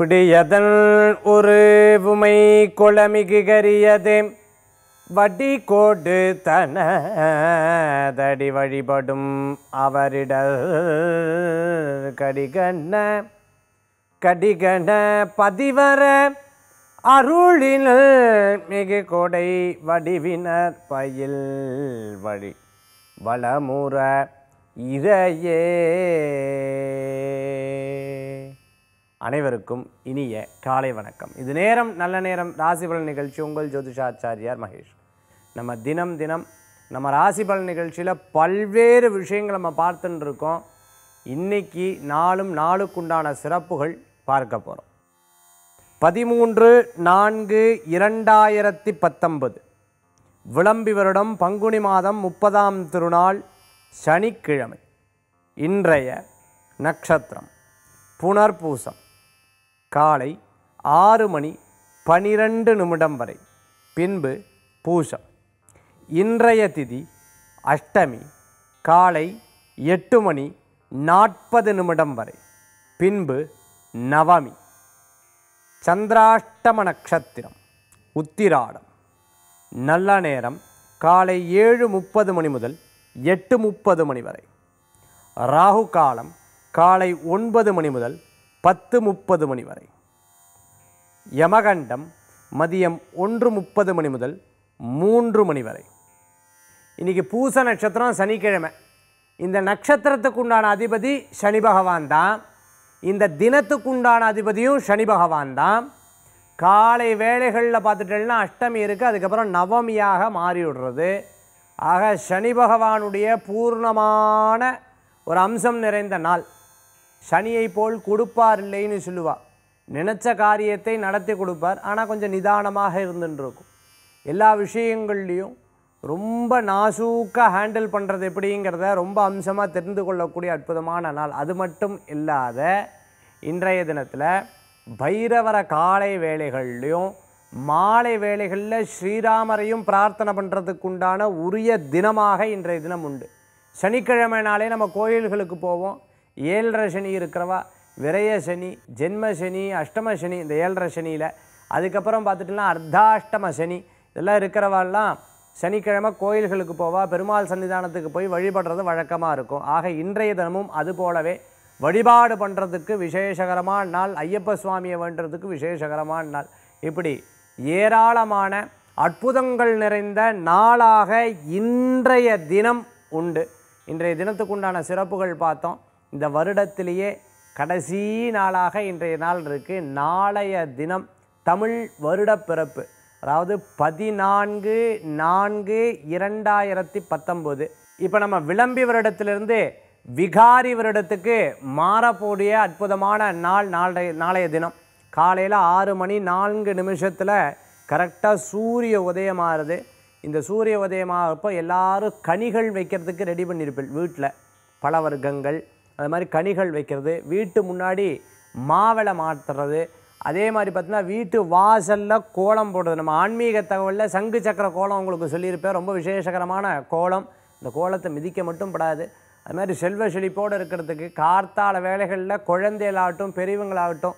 பிடியதன் ஒரு உமை கொளமிகுகரியது வடி கோடு தன தடி வழிபடும் அவரிடல் கடிகண்ண கடிகண பதிவர அருளினல் மிகு கொடை வடிவினர் பயில் வழி வளமுற இதையே அனைவருக்கும் இனிய காலை வணக்கம் இது நேரம் நல்ல நேரம் ராசி நிகழ்ச்சி உங்கள் ஜோதிஷாச்சாரியார் மகேஷ் நம்ம தினம் தினம் நம்ம ராசி நிகழ்ச்சியில் பல்வேறு விஷயங்கள் நம்ம பார்த்துட்டு இருக்கோம் இன்றைக்கி நாளும் நாளுக்குண்டான சிறப்புகள் பார்க்க போகிறோம் பதிமூன்று நான்கு இரண்டாயிரத்தி பத்தொன்பது விளம்பி வருடம் பங்குனி மாதம் முப்பதாம் திருநாள் சனிக்கிழமை இன்றைய நட்சத்திரம் புனர்பூசம் காலை ஆறு மணி பனிரெண்டு நிமிடம் வரை பின்பு பூசம் இன்றைய திதி அஷ்டமி காலை எட்டு மணி நாற்பது நிமிடம் வரை பின்பு நவமி சந்திராஷ்டம நட்சத்திரம் உத்திராடம் நல்ல நேரம் காலை ஏழு முப்பது மணி முதல் எட்டு முப்பது மணி வரை ராகு காலம் காலை ஒன்பது மணி முதல் பத்து முப்பது மணி வரை யமகண்டம் மதியம் ஒன்று முப்பது மணி முதல் மூன்று மணி வரை இன்றைக்கி பூச நட்சத்திரம் சனிக்கிழமை இந்த நட்சத்திரத்துக்கு உண்டான அதிபதி சனி பகவான் தான் இந்த தினத்துக்கு உண்டான அதிபதியும் சனி பகவான் தான் காலை வேலைகளில் பார்த்துட்டேன்னா அஷ்டமி இருக்குது அதுக்கப்புறம் நவமியாக மாறிவிடுறது ஆக சனி பகவானுடைய பூர்ணமான ஒரு அம்சம் நிறைந்த நாள் சனியை போல் கொடுப்பார் இல்லைன்னு சொல்லுவாள் நினச்ச காரியத்தை நடத்தி கொடுப்பார் ஆனால் கொஞ்சம் நிதானமாக இருந்துருக்கும் எல்லா விஷயங்கள்லேயும் ரொம்ப நாசூக்காக ஹேண்டில் பண்ணுறது எப்படிங்கிறத ரொம்ப அம்சமாக தெரிந்து கொள்ளக்கூடிய அற்புதமான நாள் அது மட்டும் இல்லாத இன்றைய தினத்தில் பைரவர காலை வேலைகள்லையும் மாலை வேலைகளில் ஸ்ரீராமரையும் பிரார்த்தனை பண்ணுறதுக்குண்டான உரிய தினமாக இன்றைய தினம் உண்டு சனிக்கிழமை நாளே நம்ம கோயில்களுக்கு போவோம் ஏழரை சனி இருக்கிறவா விரய சனி ஜென்ம சனி அஷ்டம சனி இந்த ஏழரை சனியில் அதுக்கப்புறம் பார்த்துட்டுலாம் அர்த்தாஷ்டம சனி இதெல்லாம் இருக்கிறவாள்லாம் சனிக்கிழமை கோயில்களுக்கு போவா பெருமாள் சன்னிதானத்துக்கு போய் வழிபடுறது வழக்கமாக இருக்கும் ஆக இன்றைய தினமும் அது போலவே வழிபாடு பண்ணுறதுக்கு விசேஷகரமான நாள் ஐயப்ப சுவாமியை வேண்டுறதுக்கு விசேஷகரமான நாள் இப்படி ஏராளமான அற்புதங்கள் நிறைந்த நாளாக இன்றைய தினம் உண்டு இன்றைய தினத்துக்குண்டான சிறப்புகள் பார்த்தோம் இந்த வருடத்திலேயே கடைசி நாளாக இன்றைய நாள் இருக்குது நாளைய தினம் தமிழ் வருடப்பிறப்பு அதாவது பதினான்கு நான்கு இரண்டாயிரத்தி பத்தொம்போது இப்போ நம்ம விளம்பி வருடத்திலிருந்து விகாரி வருடத்துக்கு மாறக்கூடிய அற்புதமான நாள் நாளைய நாளைய தினம் காலையில் ஆறு மணி நான்கு நிமிஷத்தில் கரெக்டாக சூரிய உதயமாகுது இந்த சூரிய உதயமாகப்போ எல்லோரும் கனிகள் வைக்கிறதுக்கு ரெடி பண்ணியிருப்பேன் வீட்டில் பல வர்க்கங்கள் அது மாதிரி கனிகள் வைக்கிறது வீட்டு முன்னாடி மாவிளை மாற்றுறது அதே மாதிரி பார்த்தீங்கன்னா வீட்டு வாசலில் கோலம் போடுறது நம்ம ஆன்மீக தகவலில் சங்கு சக்கர கோலம் உங்களுக்கு சொல்லியிருப்பேன் ரொம்ப விசேஷகரமான கோலம் இந்த கோலத்தை மிதிக்க மட்டும் படாது அது மாதிரி செல்வ செழிப்போடு இருக்கிறதுக்கு கார்த்தால வேலைகளில் குழந்தைகளாகட்டும் பெரியவங்களாகட்டும்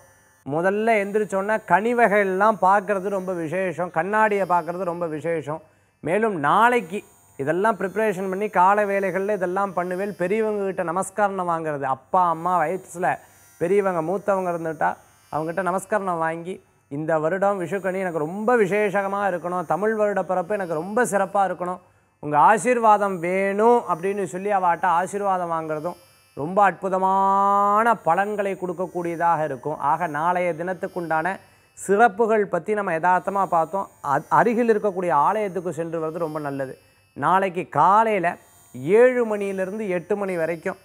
முதல்ல எந்திரிச்சோன்னா கனிவகைகள்லாம் பார்க்குறது ரொம்ப விசேஷம் கண்ணாடியை பார்க்குறது ரொம்ப விசேஷம் மேலும் நாளைக்கு இதெல்லாம் ப்ரிப்ரேஷன் பண்ணி காலை வேலைகளில் இதெல்லாம் பண்ணுவேன் பெரியவங்கக்கிட்ட நமஸ்காரம் வாங்குறது அப்பா அம்மா வயசில் பெரியவங்க மூத்தவங்க இருந்துட்டால் அவங்ககிட்ட நமஸ்காரம் வாங்கி இந்த வருடம் விஷுக்கணி எனக்கு ரொம்ப விசேஷமாக இருக்கணும் தமிழ் வருட பிறப்பு எனக்கு ரொம்ப சிறப்பாக இருக்கணும் உங்கள் ஆசீர்வாதம் வேணும் அப்படின்னு சொல்லி அவட்ட ஆசீர்வாதம் வாங்குறதும் ரொம்ப அற்புதமான பலன்களை கொடுக்கக்கூடியதாக இருக்கும் ஆக நாளைய தினத்துக்குண்டான சிறப்புகள் பற்றி நம்ம யதார்த்தமாக பார்த்தோம் அருகில் இருக்கக்கூடிய ஆலயத்துக்கு சென்று வர்றது ரொம்ப நல்லது நாளைக்கு காலையில் ஏழு மணியிலிருந்து எட்டு மணி வரைக்கும்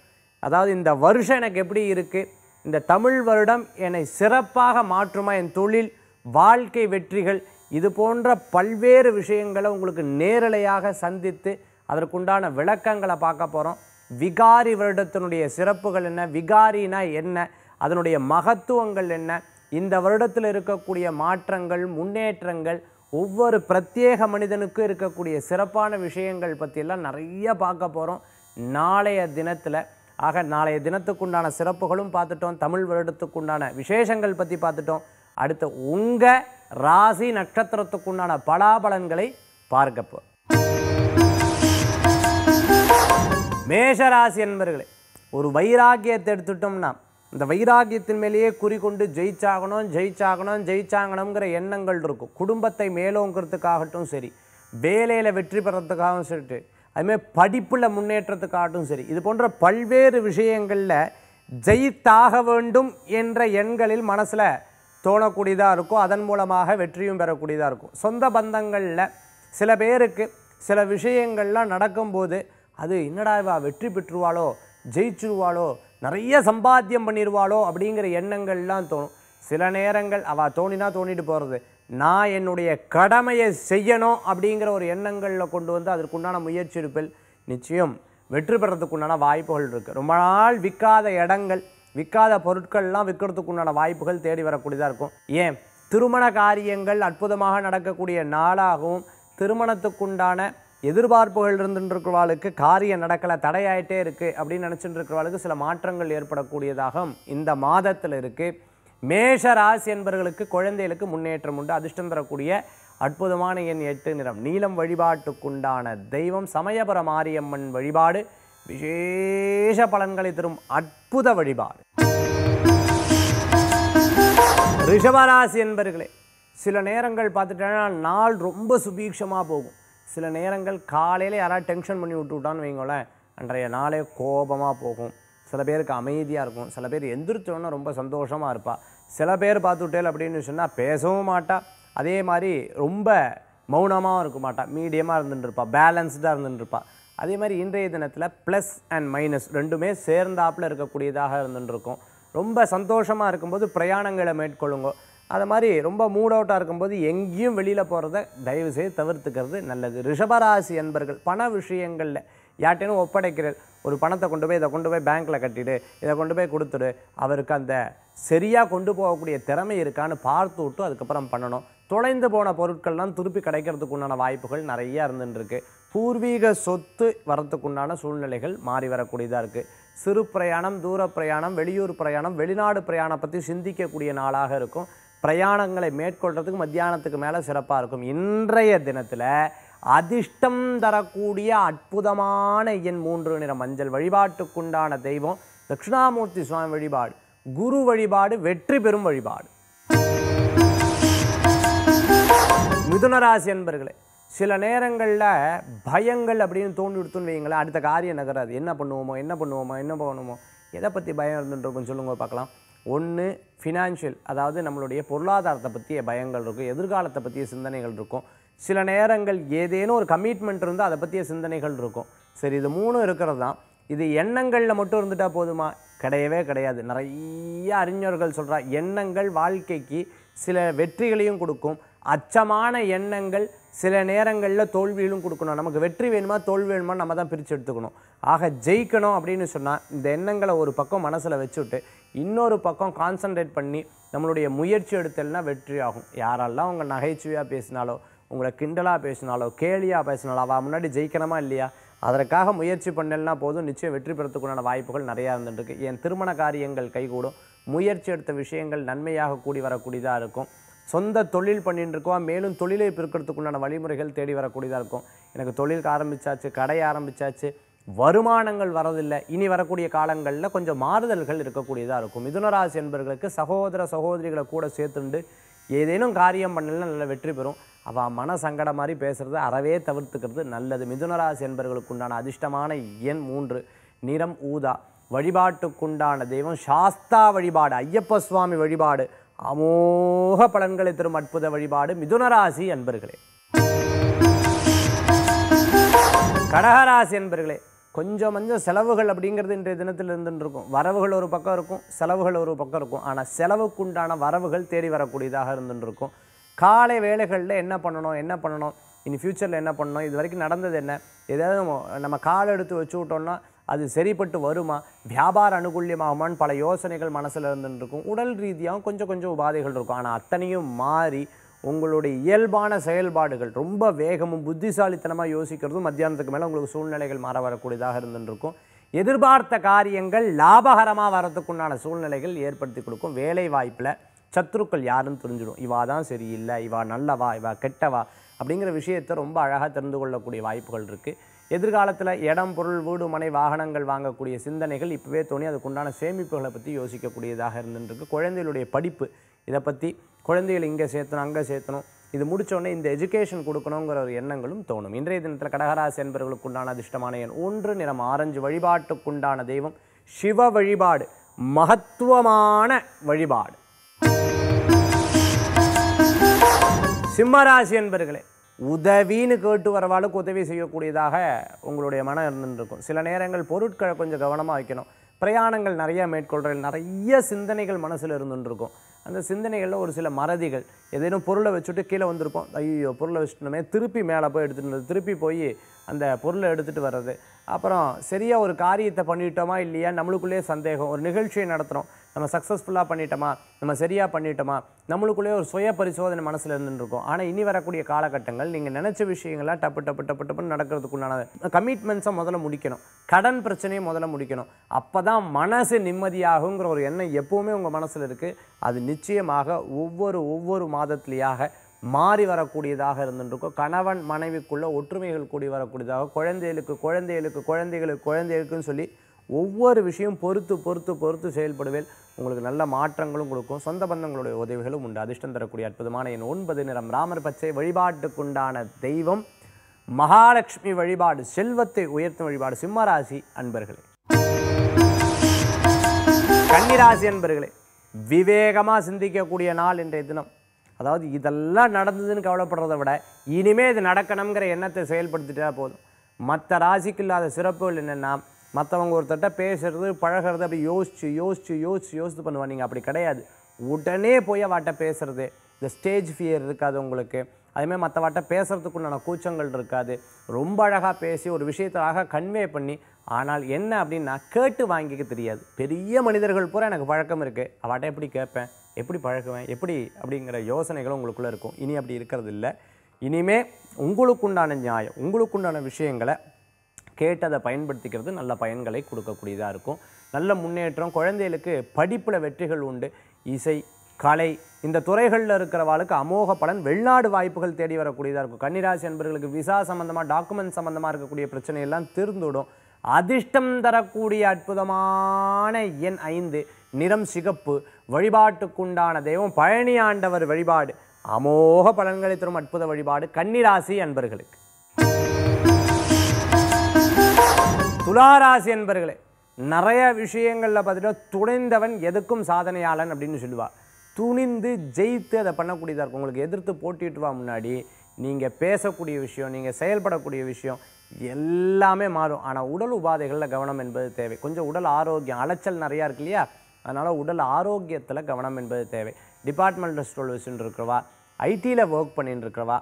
அதாவது இந்த வருஷம் எனக்கு எப்படி இருக்குது இந்த தமிழ் வருடம் என்னை சிறப்பாக மாற்றுமா என் தொழில் வாழ்க்கை வெற்றிகள் இது போன்ற பல்வேறு விஷயங்களை உங்களுக்கு நேரலையாக சந்தித்து அதற்குண்டான விளக்கங்களை பார்க்க போகிறோம் விகாரி வருடத்தினுடைய சிறப்புகள் என்ன விகாரினா என்ன அதனுடைய மகத்துவங்கள் என்ன இந்த வருடத்தில் இருக்கக்கூடிய மாற்றங்கள் முன்னேற்றங்கள் ஒவ்வொரு பிரத்யேக மனிதனுக்கும் இருக்கக்கூடிய சிறப்பான விஷயங்கள் பற்றியெல்லாம் நிறைய பார்க்க போகிறோம் நாளைய தினத்தில் ஆக நாளைய தினத்துக்குண்டான சிறப்புகளும் பார்த்துட்டோம் தமிழ் வருடத்துக்குண்டான விசேஷங்கள் பற்றி பார்த்துட்டோம் அடுத்து உங்கள் ராசி நட்சத்திரத்துக்குண்டான பலாபலன்களை பார்க்கப்போ மேஷராசி என்பர்களே ஒரு வைராக்கியத்தை எடுத்துட்டோம்னா இந்த வைராகியத்தின் மேலேயே குறிக்கொண்டு ஜெயிச்சாகணும் ஜெயிச்சாகணும் ஜெயிச்சாங்கணுங்கிற எண்ணங்கள் இருக்கும் குடும்பத்தை மேலோங்கிறதுக்காகட்டும் சரி வேலையில் வெற்றி பெறத்துக்காகவும் சரி அதுமாதிரி படிப்பில் முன்னேற்றத்துக்காகட்டும் சரி இது போன்ற பல்வேறு விஷயங்களில் ஜெயித்தாக வேண்டும் என்ற எண்களில் மனசில் தோணக்கூடியதாக இருக்கும் அதன் மூலமாக வெற்றியும் பெறக்கூடியதாக இருக்கும் சொந்த பந்தங்களில் சில பேருக்கு சில விஷயங்கள்லாம் நடக்கும்போது அது என்னடா இவா வெற்றி பெற்றுவாளோ ஜெயிச்சிருவாளோ நிறைய சம்பாத்தியம் பண்ணிடுவாளோ அப்படிங்கிற எண்ணங்கள்லாம் தோணும் சில நேரங்கள் அவள் தோணினா தோணிட்டு போகிறது நான் என்னுடைய கடமையை செய்யணும் அப்படிங்கிற ஒரு எண்ணங்களில் கொண்டு வந்து அதற்குண்டான முயற்சி இருப்பில் நிச்சயம் வெற்றி பெறதுக்குண்டான வாய்ப்புகள் இருக்குது ரொம்ப நாள் விற்காத இடங்கள் விற்காத பொருட்கள்லாம் விற்கிறதுக்குண்டான வாய்ப்புகள் தேடி வரக்கூடியதாக இருக்கும் ஏன் திருமண காரியங்கள் அற்புதமாக நடக்கக்கூடிய நாளாகவும் திருமணத்துக்குண்டான எதிர்பார்ப்புகள் இருந்துருக்கிறவாளுக்கு காரியம் நடக்கலை தடையாயிட்டே இருக்குது அப்படின்னு நினச்சிட்டு இருக்கிறவாளுக்கு சில மாற்றங்கள் ஏற்படக்கூடியதாக இந்த மாதத்தில் இருக்குது மேஷ ராசி என்பவர்களுக்கு குழந்தைகளுக்கு முன்னேற்றம் உண்டு அதிர்ஷ்டம் தரக்கூடிய அற்புதமான எண் எட்டு நிறம் நீலம் வழிபாட்டுக்குண்டான தெய்வம் சமயபுர மாரியம்மன் வழிபாடு விசேஷ பலன்களை தரும் அற்புத வழிபாடு ரிஷபராசி என்பர்களே சில நேரங்கள் பார்த்துட்டேன்னா நாள் ரொம்ப சுபீக்ஷமாக போகும் சில நேரங்கள் காலையில் யாராவது டென்ஷன் பண்ணி விட்டு விட்டான்னு வைங்களேன் அன்றைய நாளே கோபமாக போகும் சில பேருக்கு அமைதியாக இருக்கும் சில பேர் எந்திரிச்சோன்னா ரொம்ப சந்தோஷமாக இருப்பாள் சில பேர் பார்த்துட்டேல் அப்படின்னு சொன்னால் பேசவும் மாட்டாள் அதே மாதிரி ரொம்ப மௌனமாகவும் இருக்க மாட்டாள் மீடியமாக இருந்துட்டுருப்பா பேலன்ஸ்டாக இருந்துட்டுருப்பாள் அதே மாதிரி இன்றைய தினத்தில் ப்ளஸ் அண்ட் மைனஸ் ரெண்டுமே சேர்ந்தாப்பில் இருக்கக்கூடியதாக இருந்துட்டுருக்கும் ரொம்ப சந்தோஷமாக இருக்கும்போது பிரயாணங்களை மேற்கொள்ளுங்கோ அதை மாதிரி ரொம்ப மூட் அவுட்டாக இருக்கும்போது எங்கேயும் வெளியில் போகிறத தயவு செய்து தவிர்த்துக்கிறது நல்லது ரிஷபராசி என்பர்கள் பண விஷயங்களில் யார்ட்டேனும் ஒப்படைக்கிற ஒரு பணத்தை கொண்டு போய் இதை கொண்டு போய் பேங்க்கில் கட்டிடு இதை கொண்டு போய் கொடுத்துடு அவருக்கு அந்த சரியாக கொண்டு போகக்கூடிய திறமை இருக்கான்னு பார்த்து விட்டு அதுக்கப்புறம் பண்ணணும் தொலைந்து போன பொருட்கள்லாம் திருப்பி கிடைக்கிறதுக்கு உண்டான வாய்ப்புகள் நிறையா இருந்துட்டுருக்கு பூர்வீக சொத்து வரத்துக்கு உண்டான சூழ்நிலைகள் மாறி வரக்கூடியதாக இருக்குது சிறு பிரயாணம் தூர பிரயாணம் வெளியூர் பிரயாணம் வெளிநாடு பிரயாணம் பற்றி சிந்திக்கக்கூடிய நாளாக இருக்கும் பிரயாணங்களை மேற்கொள்றதுக்கு மத்தியானத்துக்கு மேலே சிறப்பாக இருக்கும் இன்றைய தினத்தில் அதிர்ஷ்டம் தரக்கூடிய அற்புதமான என் மூன்று நிற மஞ்சள் வழிபாட்டுக்குண்டான தெய்வம் தட்சிணாமூர்த்தி சுவாமி வழிபாடு குரு வழிபாடு வெற்றி பெறும் வழிபாடு மிதுனராசி என்பர்களே சில நேரங்களில் பயங்கள் அப்படின்னு தோண்டி விடுத்துன்னு வைங்களேன் அடுத்த காரியம் நகராது என்ன பண்ணுவோமோ என்ன பண்ணுவோமோ என்ன பண்ணுவோமோ எதை பற்றி பயம் இருந்துட்டு இருக்குன்னு சொல்லுங்க பார்க்கலாம் ஒன்று ஃபினான்ஷியல் அதாவது நம்மளுடைய பொருளாதாரத்தை பற்றிய பயங்கள் இருக்கும் எதிர்காலத்தை பற்றிய சிந்தனைகள் இருக்கும் சில நேரங்கள் ஏதேனும் ஒரு கமிட்மெண்ட் இருந்தால் அதை பற்றிய சிந்தனைகள் இருக்கும் சரி இது மூணும் இருக்கிறது தான் இது எண்ணங்களில் மட்டும் இருந்துட்டால் போதுமா கிடையவே கிடையாது நிறைய அறிஞர்கள் சொல்கிற எண்ணங்கள் வாழ்க்கைக்கு சில வெற்றிகளையும் கொடுக்கும் அச்சமான எண்ணங்கள் சில நேரங்களில் தோல்வியிலும் கொடுக்கணும் நமக்கு வெற்றி வேணுமா தோல்வி வேணுமா நம்ம தான் பிரித்து எடுத்துக்கணும் ஆக ஜெயிக்கணும் அப்படின்னு சொன்னால் இந்த எண்ணங்களை ஒரு பக்கம் மனசில் வச்சுவிட்டு இன்னொரு பக்கம் கான்சன்ட்ரேட் பண்ணி நம்மளுடைய முயற்சி எடுத்தல்னா வெற்றி ஆகும் யாரெல்லாம் உங்கள் நகைச்சுவையாக பேசினாலோ உங்களை கிண்டலாக பேசினாலோ கேலியாக பேசினாலோ அவள் முன்னாடி ஜெயிக்கணுமா இல்லையா அதற்காக முயற்சி பண்ணலனா போதும் நிச்சயம் வெற்றி பெறத்துக்குண்டான வாய்ப்புகள் நிறையா இருந்துட்டுருக்கு என் திருமண காரியங்கள் கைகூடும் முயற்சி எடுத்த விஷயங்கள் நன்மையாக கூடி வரக்கூடியதாக இருக்கும் சொந்த தொழில் பண்ணிட்டு இருக்கோம் மேலும் தொழிலை பெருக்கிறதுக்குண்டான வழிமுறைகள் தேடி வரக்கூடியதாக இருக்கும் எனக்கு தொழில் ஆரம்பித்தாச்சு கடை ஆரம்பித்தாச்சு வருமானங்கள் வரதில்லை இனி வரக்கூடிய காலங்களில் கொஞ்சம் மாறுதல்கள் இருக்கக்கூடியதாக இருக்கும் மிதுனராசி என்பர்களுக்கு சகோதர சகோதரிகளை கூட சேர்த்துண்டு ஏதேனும் காரியம் பண்ணலாம் நல்ல வெற்றி பெறும் அவள் மன சங்கடம் மாதிரி பேசுகிறது அறவே தவிர்த்துக்கிறது நல்லது மிதுனராசி என்பர்களுக்குண்டான அதிர்ஷ்டமான எண் மூன்று நிறம் ஊதா வழிபாட்டுக்குண்டான தெய்வம் சாஸ்தா வழிபாடு ஐயப்ப சுவாமி வழிபாடு அமோக பலன்களை தரும் அற்புத வழிபாடு மிதுனராசி என்பர்களே கடகராசி என்பர்களே கொஞ்சம் கொஞ்சம் செலவுகள் அப்படிங்கிறது இன்றைய தினத்தில் இருந்துட்டு இருக்கும் வரவுகள் ஒரு பக்கம் இருக்கும் செலவுகள் ஒரு பக்கம் இருக்கும் ஆனால் செலவுக்குண்டான வரவுகள் தேடி வரக்கூடியதாக இருந்துட்டு இருக்கும் காலை வேலைகளில் என்ன பண்ணணும் என்ன பண்ணணும் இனி ஃப்யூச்சரில் என்ன பண்ணணும் இது வரைக்கும் நடந்தது என்ன ஏதாவது நம்ம கால் எடுத்து வச்சு விட்டோம்னா அது சரிப்பட்டு வருமா வியாபார அனுகூல்யமாகுமான்னு பல யோசனைகள் மனசில் இருந்துன்னு இருக்கும் உடல் ரீதியாகவும் கொஞ்சம் கொஞ்சம் உபாதைகள் இருக்கும் ஆனால் அத்தனையும் மாறி உங்களுடைய இயல்பான செயல்பாடுகள் ரொம்ப வேகமும் புத்திசாலித்தனமாக யோசிக்கிறதும் மத்தியானத்துக்கு மேலே உங்களுக்கு சூழ்நிலைகள் மாற வரக்கூடியதாக இருந்துருக்கும் எதிர்பார்த்த காரியங்கள் லாபகரமாக வரத்துக்குண்டான சூழ்நிலைகள் ஏற்படுத்தி கொடுக்கும் வேலை வாய்ப்பில் சத்துருக்கள் யாருன்னு தெரிஞ்சிடும் இவா தான் சரியில்லை இவா நல்லவா இவா கெட்டவா அப்படிங்கிற விஷயத்தை ரொம்ப அழகாக தெரிந்து கொள்ளக்கூடிய வாய்ப்புகள் இருக்குது எதிர்காலத்தில் இடம் பொருள் வீடு மனை வாகனங்கள் வாங்கக்கூடிய சிந்தனைகள் இப்போவே தோணி அதுக்குண்டான சேமிப்புகளை பற்றி யோசிக்கக்கூடியதாக இருந்துருக்கு குழந்தைகளுடைய படிப்பு இதை பற்றி குழந்தைகள் இங்கே சேர்த்தணும் அங்கே சேர்த்தணும் இது முடித்தோடனே இந்த எஜுகேஷன் கொடுக்கணுங்கிற ஒரு எண்ணங்களும் தோணும் இன்றைய தினத்தில் கடகராசி என்பவர்களுக்குண்டான அதிர்ஷ்டமான எண் ஒன்று நிறம் ஆரஞ்சு வழிபாட்டுக்குண்டான தெய்வம் சிவ வழிபாடு மகத்துவமான வழிபாடு சிம்மராசி என்பர்களே உதவின்னு கேட்டு வரவாளுக்கு உதவி செய்யக்கூடியதாக உங்களுடைய மனம் இருந்துருக்கும் சில நேரங்கள் பொருட்களை கொஞ்சம் கவனமாக வைக்கணும் பிரயாணங்கள் நிறையா மேற்கொள்கிற நிறைய சிந்தனைகள் மனசில் இருந்துருக்கும் அந்த சிந்தனைகளில் ஒரு சில மறதிகள் ஏதேனும் பொருளை வச்சுட்டு கீழே வந்திருக்கோம் ஐயோ பொருளை வச்சுட்டோமே திருப்பி மேலே போய் எடுத்துகிட்டு திருப்பி போய் அந்த பொருளை எடுத்துகிட்டு வர்றது அப்புறம் சரியாக ஒரு காரியத்தை பண்ணிட்டோமா இல்லையா நம்மளுக்குள்ளேயே சந்தேகம் ஒரு நிகழ்ச்சியை நடத்துகிறோம் நம்ம சக்ஸஸ்ஃபுல்லாக பண்ணிட்டோமா நம்ம சரியாக பண்ணிட்டோமா நம்மளுக்குள்ளேயே ஒரு சுய பரிசோதனை மனசில் இருந்துருக்கும் ஆனால் இனி வரக்கூடிய காலகட்டங்கள் நீங்கள் நினச்ச விஷயங்கள்லாம் டப்பு டப்பு டப்பு டப்புன்னு நடக்கிறதுக்குண்டான கமிட்மெண்ட்ஸை முதல்ல முடிக்கணும் கடன் பிரச்சனையும் முதல்ல முடிக்கணும் அப்போ தான் மனசு நிம்மதியாகுங்கிற ஒரு எண்ணம் எப்போவுமே உங்கள் மனசில் இருக்குது அது நிச்சயமாக ஒவ்வொரு ஒவ்வொரு மாதத்துலேயாக மாறி வரக்கூடியதாக இருந்துருக்கும் கணவன் மனைவிக்குள்ளே ஒற்றுமைகள் கூடி வரக்கூடியதாக குழந்தைகளுக்கு குழந்தைகளுக்கு குழந்தைகளுக்கு குழந்தைகளுக்குன்னு சொல்லி ஒவ்வொரு விஷயம் பொறுத்து பொறுத்து பொறுத்து செயல்படுவேல் உங்களுக்கு நல்ல மாற்றங்களும் கொடுக்கும் சொந்த பந்தங்களுடைய உதவிகளும் உண்டு அதிர்ஷ்டம் தரக்கூடிய அற்புதமான என் ஒன்பது நிறம் ராமர் பச்சை வழிபாட்டுக்குண்டான தெய்வம் மகாலட்சுமி வழிபாடு செல்வத்தை உயர்த்தும் வழிபாடு சிம்மராசி அன்பர்களே கன்னிராசி அன்பர்களே விவேகமாக சிந்திக்கக்கூடிய நாள் இன்றைய தினம் அதாவது இதெல்லாம் நடந்ததுன்னு கவலைப்படுறத விட இனிமேல் இது நடக்கணுங்கிற எண்ணத்தை செயல்படுத்திட்டா போதும் மற்ற ராசிக்கு இல்லாத சிறப்புகள் என்னென்னா மற்றவங்க ஒருத்தட்ட பேசுறது பழகிறது அப்படி யோசிச்சு யோசிச்சு யோசிச்சு யோசித்து பண்ணுவாங்க நீங்கள் அப்படி கிடையாது உடனே போய் அவட்ட பேசுறது இந்த ஸ்டேஜ் ஃபியர் இருக்காது உங்களுக்கு மற்ற மற்றவாட்ட பேசுகிறதுக்குண்டான கூச்சங்கள் இருக்காது ரொம்ப அழகாக பேசி ஒரு விஷயத்தாக கன்வே பண்ணி ஆனால் என்ன அப்படின்னா கேட்டு வாங்கிக்க தெரியாது பெரிய மனிதர்கள் பூரா எனக்கு பழக்கம் இருக்குது அவட்ட எப்படி கேட்பேன் எப்படி பழகுவேன் எப்படி அப்படிங்கிற யோசனைகளும் உங்களுக்குள்ளே இருக்கும் இனி அப்படி இருக்கிறது இல்லை இனிமே உங்களுக்குண்டான நியாயம் உங்களுக்குண்டான விஷயங்களை கேட்டு அதை பயன்படுத்திக்கிறது நல்ல பயன்களை கொடுக்கக்கூடியதாக இருக்கும் நல்ல முன்னேற்றம் குழந்தைகளுக்கு படிப்பில் வெற்றிகள் உண்டு இசை கலை இந்த துறைகளில் இருக்கிறவாளுக்கு அமோக பலன் வெளிநாடு வாய்ப்புகள் தேடி வரக்கூடியதாக இருக்கும் கன்னிராசி என்பவர்களுக்கு விசா சம்மந்தமாக டாக்குமெண்ட் சம்மந்தமாக இருக்கக்கூடிய பிரச்சனையெல்லாம் தீர்ந்துவிடும் அதிர்ஷ்டம் தரக்கூடிய அற்புதமான எண் ஐந்து நிறம் சிகப்பு வழிபாட்டுக்குண்டான தெய்வம் பழனி ஆண்டவர் வழிபாடு அமோக பலன்களை தரும் அற்புத வழிபாடு கன்னிராசி அன்பர்களுக்கு துளாராசி அன்பர்களே நிறைய விஷயங்களில் பார்த்துட்டா துணைந்தவன் எதுக்கும் சாதனையாளன் அப்படின்னு சொல்லுவாள் துணிந்து ஜெயித்து அதை பண்ணக்கூடியதாக இருக்கும் உங்களுக்கு எதிர்த்து போட்டிட்டு வா முன்னாடி நீங்கள் பேசக்கூடிய விஷயம் நீங்கள் செயல்படக்கூடிய விஷயம் எல்லாமே மாறும் ஆனால் உடல் உபாதைகளில் கவனம் என்பது தேவை கொஞ்சம் உடல் ஆரோக்கியம் அலைச்சல் நிறையா இருக்கு இல்லையா அதனால் உடல் ஆரோக்கியத்தில் கவனம் என்பது தேவை டிபார்ட்மெண்டல் ஸ்டோர் வச்சுட்டு இருக்கிறவா ஐடியில் ஒர்க் பண்ணிட்டு இருக்கிறவா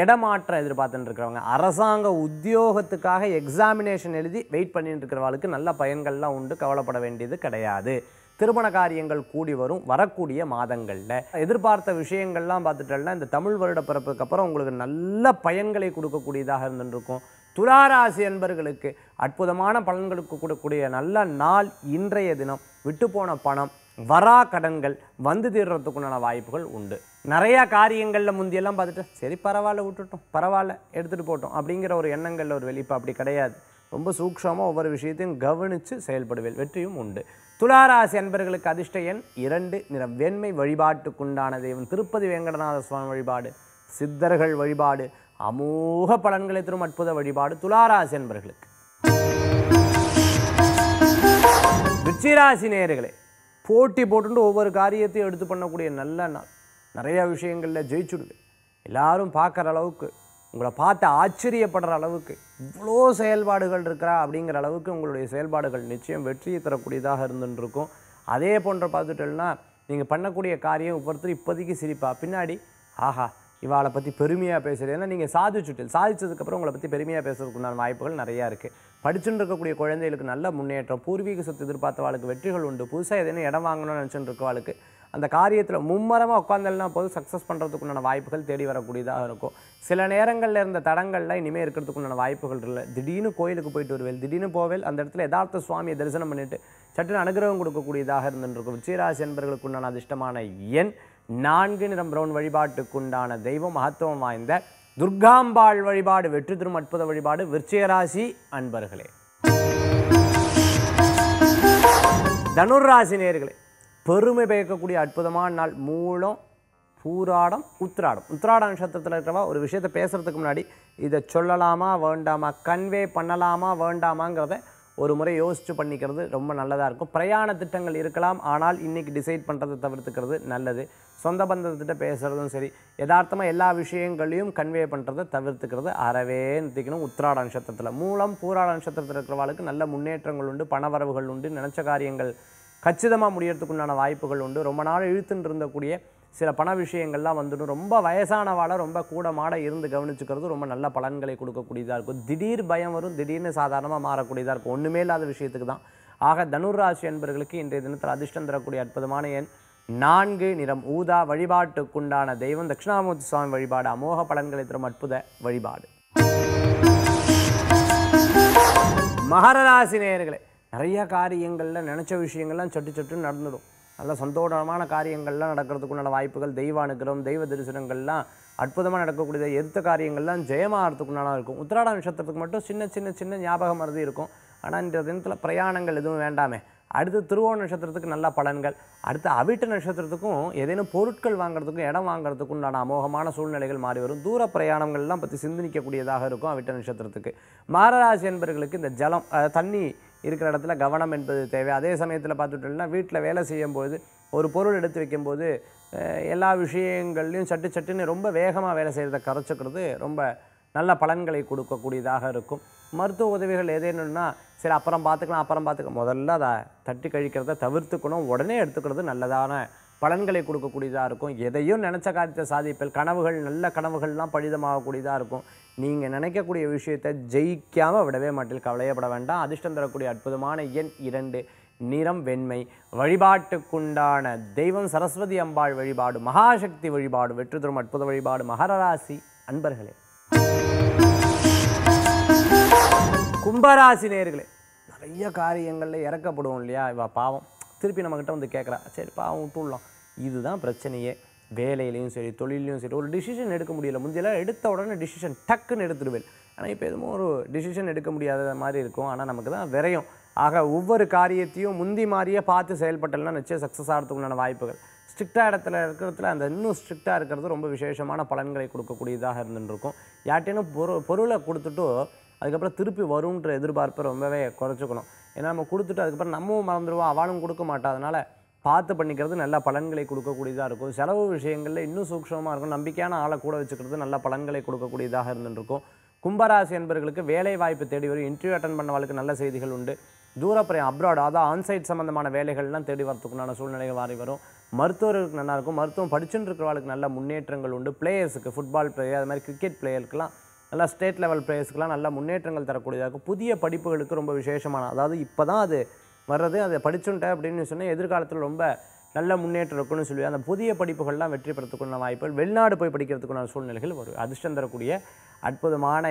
இடமாற்றம் எதிர்பார்த்துட்டு இருக்கிறவங்க அரசாங்க உத்தியோகத்துக்காக எக்ஸாமினேஷன் எழுதி வெயிட் பண்ணிட்டு இருக்கிறவாளுக்கு நல்ல பயன்கள்லாம் உண்டு கவலைப்பட வேண்டியது கிடையாது திருமண காரியங்கள் கூடி வரும் வரக்கூடிய மாதங்களில் எதிர்பார்த்த விஷயங்கள்லாம் பார்த்துட்டோம்னா இந்த தமிழ் வருட பிறப்புக்கு அப்புறம் உங்களுக்கு நல்ல பயன்களை கொடுக்கக்கூடியதாக இருந்துருக்கும் துளாராசி என்பர்களுக்கு அற்புதமான பலன்களுக்கு கொடுக்கக்கூடிய நல்ல நாள் இன்றைய தினம் விட்டுப்போன பணம் வரா கடன்கள் வந்து தீர்றதுக்குண்டான வாய்ப்புகள் உண்டு நிறையா காரியங்களில் முந்தியெல்லாம் பார்த்துட்டு சரி பரவாயில்ல விட்டுட்டோம் பரவாயில்ல எடுத்துகிட்டு போட்டோம் அப்படிங்கிற ஒரு எண்ணங்களில் ஒரு வெளிப்பு அப்படி கிடையாது ரொம்ப சூக்ஷமாக ஒவ்வொரு விஷயத்தையும் கவனித்து செயல்படுவேன் வெற்றியும் உண்டு துளாராசி அன்பர்களுக்கு அதிர்ஷ்ட எண் இரண்டு நிற வெண்மை வழிபாட்டுக்குண்டான தெய்வம் திருப்பதி வெங்கடநாத சுவாமி வழிபாடு சித்தர்கள் வழிபாடு அமோக பலன்களை தரும் அற்புத வழிபாடு துளாராசி என்பர்களுக்கு விச்சிராசி நேயர்களே போட்டி போட்டு ஒவ்வொரு காரியத்தையும் எடுத்து பண்ணக்கூடிய நல்ல நாள் நிறைய விஷயங்களில் ஜெயிச்சுடுது எல்லாரும் பார்க்குற அளவுக்கு உங்களை பார்த்து ஆச்சரியப்படுற அளவுக்கு இவ்வளோ செயல்பாடுகள் இருக்கிறா அப்படிங்கிற அளவுக்கு உங்களுடைய செயல்பாடுகள் நிச்சயம் வெற்றியை தரக்கூடியதாக இருந்துருக்கும் அதே போன்ற பார்த்துட்டோம்னா நீங்கள் பண்ணக்கூடிய காரியம் ஒவ்வொருத்தரும் இப்போதைக்கு சிரிப்பா பின்னாடி ஆஹா இவாளை பற்றி பெருமையாக பேசுகிறது ஏன்னா நீங்கள் சாதிச்சுட்டு சாதிச்சதுக்கப்புறம் உங்களை பற்றி பெருமையாக பேசுறதுக்குண்டான வாய்ப்புகள் நிறையா இருக்குது படிச்சுட்டு இருக்கக்கூடிய குழந்தைகளுக்கு நல்ல முன்னேற்றம் பூர்வீக சொத்து எதிர்பார்த்த எதிர்பார்த்தவாளுக்கு வெற்றிகள் உண்டு புதுசாக எதுனா இடம் வாங்கணும்னு நினச்சிட்டு இருக்கவாளுக்கு அந்த காரியத்தில் மும்மரமாக உட்காந்தல்னா போது சக்ஸஸ் பண்ணுறதுக்குண்டான வாய்ப்புகள் தேடி வரக்கூடியதாக இருக்கும் சில நேரங்களில் இருந்த தடங்களில் இனிமேல் இருக்கிறதுக்குண்டான வாய்ப்புகள் இல்லை திடீர்னு கோயிலுக்கு போயிட்டு வருவேல் திடீர்னு போவேல் அந்த இடத்துல யதார்த்த சுவாமியை தரிசனம் பண்ணிவிட்டு சட்டுன்னு அனுகிரகம் கொடுக்கக்கூடியதாக இருந்துருக்கும் விச்சயராசி என்பர்களுக்குண்டான அதிர்ஷ்டமான எண் நான்கு நிறம் பிரவுன் வழிபாட்டுக்குண்டான தெய்வம் மகத்துவம் வாய்ந்த துர்காம்பாள் வழிபாடு வெற்றி திரும் அற்புத வழிபாடு விருச்சிகராசி அன்பர்களே தனுர்ராசி நேர்களே பெருமை பயக்கக்கூடிய அற்புதமான நாள் மூலம் பூராடம் உத்திராடம் உத்திராட நட்சத்திரத்தில் இருக்கிறவா ஒரு விஷயத்தை பேசுகிறதுக்கு முன்னாடி இதை சொல்லலாமா வேண்டாமா கன்வே பண்ணலாமா வேண்டாமாங்கிறத ஒரு முறை யோசித்து பண்ணிக்கிறது ரொம்ப நல்லதாக இருக்கும் பிரயாண திட்டங்கள் இருக்கலாம் ஆனால் இன்றைக்கி டிசைட் பண்ணுறதை தவிர்த்துக்கிறது நல்லது சொந்த பந்தத்திட்ட பேசுகிறதும் சரி யதார்த்தமாக எல்லா விஷயங்களையும் கன்வே பண்ணுறதை தவிர்த்துக்கிறது அறவே நிறுத்திக்கணும் உத்திராட நட்சத்திரத்தில் மூலம் பூராட நட்சத்திரத்தில் இருக்கிறவாளுக்கு நல்ல முன்னேற்றங்கள் உண்டு பணவரவுகள் உண்டு நினச்ச காரியங்கள் கச்சிதமாக முடியறதுக்குண்டான வாய்ப்புகள் உண்டு ரொம்ப நாள் இழுத்துன்னு இருந்தக்கூடிய சில பண விஷயங்கள்லாம் வந்துடும் ரொம்ப வயசானவாளை ரொம்ப கூட மாட இருந்து கவனிச்சுக்கிறது ரொம்ப நல்ல பலன்களை கொடுக்கக்கூடியதாக இருக்கும் திடீர் பயம் வரும் திடீர்னு சாதாரணமாக மாறக்கூடியதாக இருக்கும் ஒன்றுமே இல்லாத விஷயத்துக்கு தான் ஆக தனுராசி என்பவர்களுக்கு இன்றைய தினத்தில் அதிர்ஷ்டம் தரக்கூடிய அற்புதமான எண் நான்கு நிறம் ஊதா வழிபாட்டுக்குண்டான தெய்வம் தட்சிணாமூர்த்தி சுவாமி வழிபாடு அமோக பலன்களை தரும் அற்புத வழிபாடு மகர ராசி நேயர்களே நிறைய காரியங்களில் நினச்ச விஷயங்கள்லாம் சொட்டு சொட்டு நடந்துடும் நல்ல சந்தோஷமான காரியங்கள்லாம் நடக்கிறதுக்குண்டான வாய்ப்புகள் தெய்வ அனுகிரகம் தெய்வ தரிசனங்கள்லாம் அற்புதமாக நடக்கக்கூடிய எதிர்த்த காரியங்கள்லாம் ஜெயமாகறதுக்குண்டான இருக்கும் உத்திராட நட்சத்திரத்துக்கு மட்டும் சின்ன சின்ன சின்ன ஞாபகம் மருந்து இருக்கும் ஆனால் இன்றைய தினத்தில் பிரயாணங்கள் எதுவும் வேண்டாமே அடுத்து திருவோண நட்சத்திரத்துக்கு நல்ல பலன்கள் அடுத்து அவிட்ட நட்சத்திரத்துக்கும் ஏதேனும் பொருட்கள் வாங்குறதுக்கும் இடம் வாங்குறதுக்கும் உண்டான அமோகமான சூழ்நிலைகள் மாறி வரும் தூர பிரயாணங்கள்லாம் பற்றி சிந்தனிக்கக்கூடியதாக இருக்கும் அவிட்ட நட்சத்திரத்துக்கு மாரராசி என்பர்களுக்கு இந்த ஜலம் தண்ணி இருக்கிற இடத்துல கவனம் என்பது தேவை அதே சமயத்தில் பார்த்துட்டோம்னா வீட்டில் வேலை செய்யும்போது ஒரு பொருள் எடுத்து வைக்கும்போது எல்லா விஷயங்கள்லையும் சட்டு சட்டுன்னு ரொம்ப வேகமாக வேலை செய்கிறத கரைச்சிக்கிறது ரொம்ப நல்ல பலன்களை கொடுக்கக்கூடியதாக இருக்கும் மருத்துவ உதவிகள் எதேனுன்னா சரி அப்புறம் பார்த்துக்கலாம் அப்புறம் பார்த்துக்கலாம் முதல்ல அதை தட்டி கழிக்கிறத தவிர்த்துக்கணும் உடனே எடுத்துக்கிறது நல்லதான பலன்களை கொடுக்கக்கூடியதாக இருக்கும் எதையும் நினச்ச காரியத்தை சாதிப்பல் கனவுகள் நல்ல கனவுகள்லாம் பழிதமாகக்கூடியதாக இருக்கும் நீங்கள் நினைக்கக்கூடிய விஷயத்தை ஜெயிக்காமல் விடவே மாட்டில் கவலையப்பட வேண்டாம் அதிர்ஷ்டம் தரக்கூடிய அற்புதமான எண் இரண்டு நிறம் வெண்மை வழிபாட்டுக்குண்டான தெய்வம் சரஸ்வதி அம்பாள் வழிபாடு மகாசக்தி வழிபாடு வெற்றி தரும் அற்புத வழிபாடு மகரராசி அன்பர்களே கும்பராசி நேர்களே நிறைய காரியங்களில் இறக்கப்படுவோம் இல்லையா இவ பாவம் திருப்பி நம்மக்கிட்ட வந்து கேட்குறா சரி பாவம் விட்டுடலாம் இதுதான் பிரச்சனையே வேலையிலையும் சரி தொழிலையும் சரி ஒரு டிசிஷன் எடுக்க முடியல முந்தையெல்லாம் எடுத்த உடனே டிசிஷன் டக்குன்னு எடுத்துடுவேன் ஆனால் இப்போ எதுவும் ஒரு டிசிஷன் எடுக்க முடியாத மாதிரி இருக்கும் ஆனால் நமக்கு தான் விரையும் ஆக ஒவ்வொரு காரியத்தையும் முந்தி மாதிரியே பார்த்து செயல்பட்டலாம் நிச்சயம் சக்ஸஸ் ஆகிறதுக்குண்டான வாய்ப்புகள் ஸ்ட்ரிக்டாக இடத்துல இருக்கிறதுல அந்த இன்னும் ஸ்ட்ரிக்டாக இருக்கிறது ரொம்ப விசேஷமான பலன்களை கொடுக்கக்கூடியதாக இருந்துருக்கும் யார்ட்டேனும் பொரு பொருளை கொடுத்துட்டு அதுக்கப்புறம் திருப்பி வரும்ன்ற எதிர்பார்ப்பை ரொம்பவே குறைச்சிக்கணும் ஏன்னா நம்ம கொடுத்துட்டு அதுக்கப்புறம் நம்மவும் மறந்துடுவோம் அவளும் கொடுக்க மாட்டாதனால அதனால் பார்த்து பண்ணிக்கிறது நல்ல பலன்களை கொடுக்கக்கூடியதாக இருக்கும் செலவு விஷயங்களில் இன்னும் சூக்ஷமாக இருக்கும் நம்பிக்கையான ஆளை கூட வச்சுக்கிறது நல்ல பலன்களை கொடுக்கக்கூடியதாக இருந்துருக்கும் கும்பராசி என்பவர்களுக்கு வேலை வாய்ப்பு தேடி வரும் இன்டர்வியூ அட்டன் வாழ்க்கை நல்ல செய்திகள் உண்டு தூரப்பிரயம் அப்ராட் அதாவது ஆன்சைட் சம்மந்தமான வேலைகள்லாம் தேடி வரத்துக்குண்டான சூழ்நிலைகள் மாறி வரும் மருத்துவர்களுக்கு நல்லாயிருக்கும் மருத்துவம் படிச்சுட்டு இருக்கிறவளுக்கு நல்ல முன்னேற்றங்கள் உண்டு பிளேயர்ஸுக்கு ஃபுட்பால் பிளேயர் அது மாதிரி கிரிக்கெட் பிளேயருக்குலாம் நல்லா ஸ்டேட் லெவல் பிளேயர்ஸ்க்குலாம் நல்ல முன்னேற்றங்கள் தரக்கூடியதாக இருக்கும் புதிய படிப்புகளுக்கு ரொம்ப விசேஷமான அதாவது இப்போ தான் அது வர்றது அதை படிச்சுட்டேன் அப்படின்னு சொன்னால் எதிர்காலத்தில் ரொம்ப நல்ல முன்னேற்றம் இருக்குன்னு சொல்லி அந்த புதிய படிப்புகள்லாம் வெற்றி பெறத்துக்குள்ள வாய்ப்புகள் வெளிநாடு போய் படிக்கிறதுக்குள்ள சூழ்நிலைகள் ஒரு அதிர்ஷ்டம் தரக்கூடிய அற்புதமான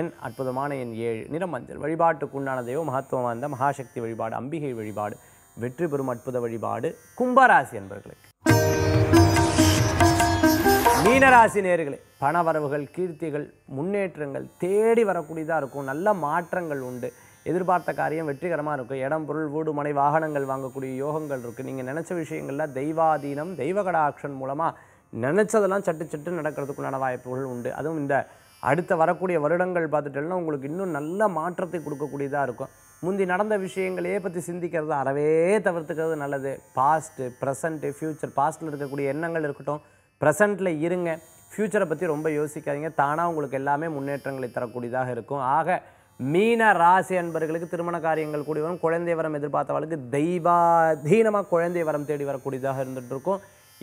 எண் அற்புதமான எண் ஏழு மஞ்சள் வழிபாட்டுக்கு உண்டானதையோ தெய்வம் மகத்துவம் வாய்ந்த மகாசக்தி வழிபாடு அம்பிகை வழிபாடு வெற்றி பெறும் அற்புத வழிபாடு கும்பராசி என்பர்களுக்கு மீனராசி நேர்களே பணவரவுகள் கீர்த்திகள் முன்னேற்றங்கள் தேடி வரக்கூடியதாக இருக்கும் நல்ல மாற்றங்கள் உண்டு எதிர்பார்த்த காரியம் வெற்றிகரமாக இருக்கும் இடம் பொருள் வீடு மனை வாகனங்கள் வாங்கக்கூடிய யோகங்கள் இருக்குது நீங்கள் நினச்ச விஷயங்களில் தெய்வாதீனம் தெய்வகடாக்ஷன் மூலமாக நினச்சதெல்லாம் சட்டு சட்டு நடக்கிறதுக்குண்டான வாய்ப்புகள் உண்டு அதுவும் இந்த அடுத்த வரக்கூடிய வருடங்கள் பார்த்துட்டோம்னா உங்களுக்கு இன்னும் நல்ல மாற்றத்தை கொடுக்கக்கூடியதாக இருக்கும் முந்தி நடந்த விஷயங்களையே பற்றி சிந்திக்கிறது அறவே தவிர்த்துக்கிறது நல்லது பாஸ்ட்டு ப்ரெசண்ட்டு ஃப்யூச்சர் பாஸ்ட்டில் இருக்கக்கூடிய எண்ணங்கள் இருக்கட்டும் ப்ரெசண்ட்டில் இருங்க ஃப்யூச்சரை பற்றி ரொம்ப யோசிக்காதீங்க தானாக உங்களுக்கு எல்லாமே முன்னேற்றங்களை தரக்கூடியதாக இருக்கும் ஆக மீன ராசி அன்பர்களுக்கு திருமண காரியங்கள் கூடி வரும் குழந்தை வரம் எதிர்பார்த்தவர்களுக்கு தெய்வாதீனமாக குழந்தை வரம் தேடி வரக்கூடியதாக இருந்துகிட்டு இருக்கும்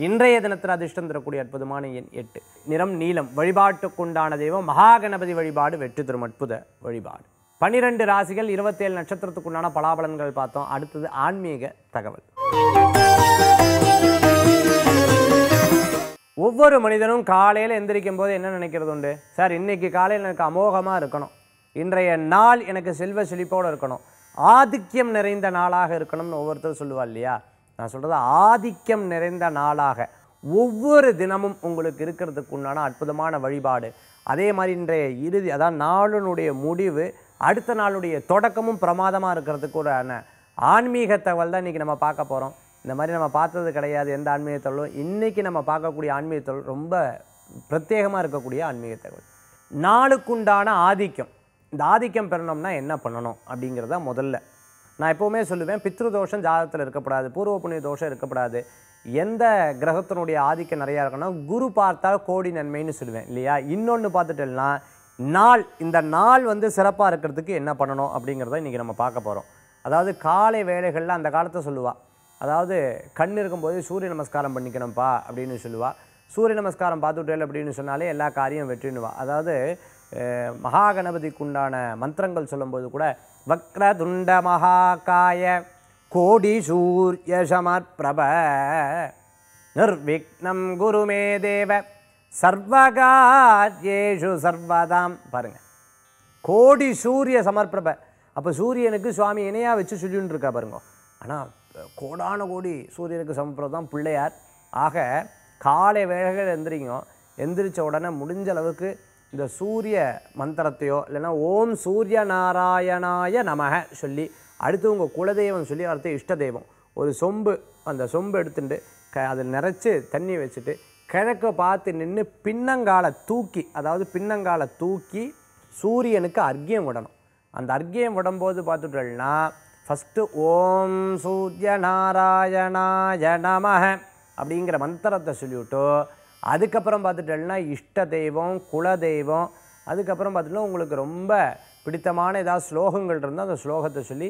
இன்றைய தினத்தில் அதிர்ஷ்டம் தரக்கூடிய அற்புதமான எண் எட்டு நிறம் நீலம் வழிபாட்டுக்குண்டான தெய்வம் மகாகணபதி வழிபாடு வெற்றி தரும் அற்புத வழிபாடு பன்னிரெண்டு ராசிகள் இருபத்தேழு நட்சத்திரத்துக்குண்டான பலாபலன்கள் பார்த்தோம் அடுத்தது ஆன்மீக தகவல் ஒவ்வொரு மனிதனும் காலையில் எந்திரிக்கும் போது என்ன நினைக்கிறது உண்டு சார் இன்னைக்கு காலையில் எனக்கு அமோகமாக இருக்கணும் இன்றைய நாள் எனக்கு செல்வ செழிப்போடு இருக்கணும் ஆதிக்கம் நிறைந்த நாளாக இருக்கணும்னு ஒவ்வொருத்தரும் சொல்லுவா இல்லையா நான் சொல்கிறது ஆதிக்கம் நிறைந்த நாளாக ஒவ்வொரு தினமும் உங்களுக்கு இருக்கிறதுக்கு உண்டான அற்புதமான வழிபாடு அதே மாதிரி இன்றைய இறுதி அதான் நாளினுடைய முடிவு அடுத்த நாளுடைய தொடக்கமும் பிரமாதமாக இருக்கிறதுக்கு ஒரு ஆன்மீக தகவல் தான் இன்றைக்கி நம்ம பார்க்க போகிறோம் இந்த மாதிரி நம்ம பார்த்தது கிடையாது எந்த ஆன்மீகத்தொழிலும் இன்றைக்கி நம்ம பார்க்கக்கூடிய ஆன்மீகத்தொழில் ரொம்ப பிரத்யேகமாக இருக்கக்கூடிய ஆன்மீக தகவல் நாளுக்குண்டான ஆதிக்கம் இந்த ஆதிக்கம் பெறணும்னா என்ன பண்ணணும் அப்படிங்கிறத முதல்ல நான் எப்போவுமே சொல்லுவேன் பித்ரு தோஷம் ஜாதகத்தில் இருக்கக்கூடாது பூர்வ புண்ணிய தோஷம் இருக்கக்கூடாது எந்த கிரகத்தினுடைய ஆதிக்கம் நிறையா இருக்குன்னா குரு பார்த்தா கோடி நன்மைன்னு சொல்லுவேன் இல்லையா இன்னொன்று பார்த்துட்டேன்னா நாள் இந்த நாள் வந்து சிறப்பாக இருக்கிறதுக்கு என்ன பண்ணணும் அப்படிங்கிறத இன்றைக்கி நம்ம பார்க்க போகிறோம் அதாவது காலை வேலைகளில் அந்த காலத்தை சொல்லுவாள் அதாவது கண் இருக்கும்போது சூரிய நமஸ்காரம் பண்ணிக்கணும்ப்பா அப்படின்னு சொல்லுவாள் சூரிய நமஸ்காரம் பார்த்துட்டேன் அப்படின்னு சொன்னாலே எல்லா காரியம் வெற்றினுவா அதாவது மகாகணபதிக்குண்டான மந்திரங்கள் சொல்லும்போது கூட வக்ரதுண்ட மகாகாய கோடி சூரிய சமர்பிரப நிர்விக்னம் குருமே தேவ சர்வகாரியேஷு சர்வதாம் பாருங்கள் கோடி சூரிய சமர்ப்பிரப அப்போ சூரியனுக்கு சுவாமி இணையாக வச்சு சொல்லின்னு இருக்கா பாருங்க ஆனால் கோடான கோடி சூரியனுக்கு சமர்ப்பிரபம் தான் பிள்ளையார் ஆக காலை வேலைகள் எந்திரிங்க எந்திரிச்ச உடனே முடிஞ்ச அளவுக்கு இந்த சூரிய மந்திரத்தையோ இல்லைன்னா ஓம் சூரிய நாராயணாய நமக சொல்லி அடுத்து உங்கள் குலதெய்வம் சொல்லி அடுத்து இஷ்ட தெய்வம் ஒரு சொம்பு அந்த சொம்பு எடுத்துட்டு க அதில் நிறச்சி தண்ணி வச்சுட்டு கிழக்க பார்த்து நின்று பின்னங்காலை தூக்கி அதாவது பின்னங்காலை தூக்கி சூரியனுக்கு அர்க்கியம் விடணும் அந்த அர்க்கியம் விடும்போது பார்த்துட்டோம்னா ஃபஸ்ட்டு ஓம் சூரிய நாராயணாய நமக அப்படிங்கிற மந்திரத்தை சொல்லிவிட்டு அதுக்கப்புறம் பார்த்துட்டோம்னா இஷ்ட தெய்வம் குல தெய்வம் அதுக்கப்புறம் பார்த்துட்டோம்னா உங்களுக்கு ரொம்ப பிடித்தமான ஏதாவது ஸ்லோகங்கள் இருந்தால் அந்த ஸ்லோகத்தை சொல்லி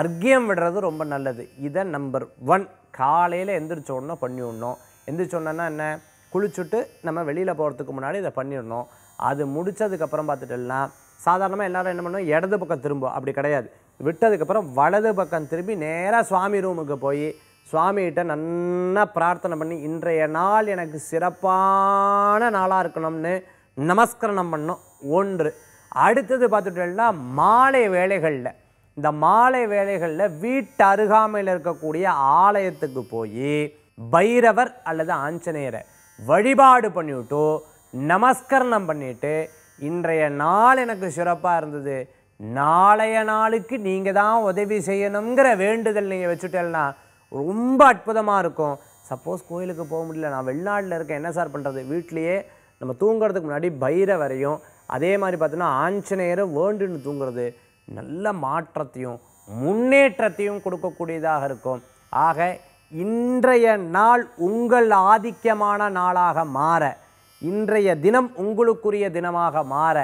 அர்க்கியம் விடுறது ரொம்ப நல்லது இதை நம்பர் ஒன் காலையில் எந்திரிச்ச உடனே பண்ணி விடணும் என்ன குளிச்சுட்டு நம்ம வெளியில் போகிறதுக்கு முன்னாடி இதை பண்ணிடணும் அது முடித்ததுக்கப்புறம் பார்த்துட்டோம்னா சாதாரணமாக எல்லோரும் என்ன பண்ணுவோம் இடது பக்கம் திரும்பும் அப்படி கிடையாது விட்டதுக்கப்புறம் வலது பக்கம் திரும்பி நேராக சுவாமி ரூமுக்கு போய் சுவாமிகிட்ட நன்னா பிரார்த்தனை பண்ணி இன்றைய நாள் எனக்கு சிறப்பான நாளாக இருக்கணும்னு நமஸ்கரணம் பண்ணோம் ஒன்று அடுத்தது பார்த்துட்டோம்னா மாலை வேலைகளில் இந்த மாலை வேலைகளில் வீட்டு அருகாமையில் இருக்கக்கூடிய ஆலயத்துக்கு போய் பைரவர் அல்லது ஆஞ்சநேயரை வழிபாடு பண்ணிவிட்டு நமஸ்கரணம் பண்ணிவிட்டு இன்றைய நாள் எனக்கு சிறப்பாக இருந்தது நாளைய நாளுக்கு நீங்கள் தான் உதவி செய்யணுங்கிற வேண்டுதல் நீங்கள் வச்சுட்டேன்னா ரொம்ப அற்புதமாக இருக்கும் சப்போஸ் கோயிலுக்கு போக முடியல நான் வெளிநாட்டில் இருக்கேன் என்ன சார் பண்ணுறது வீட்லேயே நம்ம தூங்குறதுக்கு முன்னாடி பைர வரையும் அதே மாதிரி பார்த்தோன்னா ஆஞ்சநேயரை வேண்டுன்னு தூங்குறது நல்ல மாற்றத்தையும் முன்னேற்றத்தையும் கொடுக்கக்கூடியதாக இருக்கும் ஆக இன்றைய நாள் உங்கள் ஆதிக்கமான நாளாக மாற இன்றைய தினம் உங்களுக்குரிய தினமாக மாற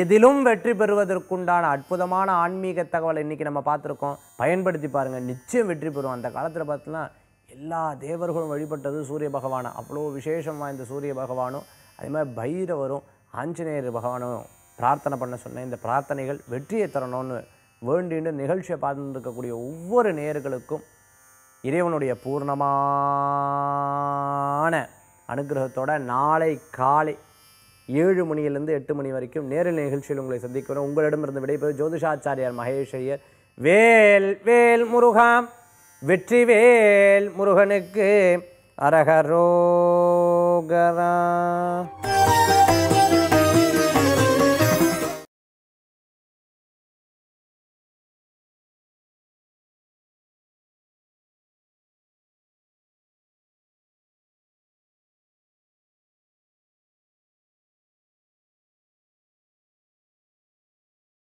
எதிலும் வெற்றி பெறுவதற்குண்டான அற்புதமான ஆன்மீக தகவலை இன்றைக்கி நம்ம பார்த்துருக்கோம் பயன்படுத்தி பாருங்கள் நிச்சயம் வெற்றி பெறுவோம் அந்த காலத்தில் பார்த்தீங்கன்னா எல்லா தேவர்களும் வழிபட்டது சூரிய பகவான் அவ்வளோ விசேஷம் வாய்ந்த சூரிய பகவானும் அதே மாதிரி பைரவரும் ஆஞ்சநேயர் பகவானும் பிரார்த்தனை பண்ண சொன்ன இந்த பிரார்த்தனைகள் வெற்றியை தரணும்னு வேண்டிண்டு நிகழ்ச்சியை பார்த்துருக்கக்கூடிய ஒவ்வொரு நேர்களுக்கும் இறைவனுடைய பூர்ணமான அனுகிரகத்தோட நாளை காலை ஏழு மணியிலிருந்து எட்டு மணி வரைக்கும் நேரில் நிகழ்ச்சியில் உங்களை சந்திக்கிறோம் உங்களிடமிருந்து விடைபெறும் ஜோதிஷாச்சாரியார் மகேஷையர் வேல் வேல் முருகாம் வெற்றி வேல் முருகனுக்கு அரகரோகரா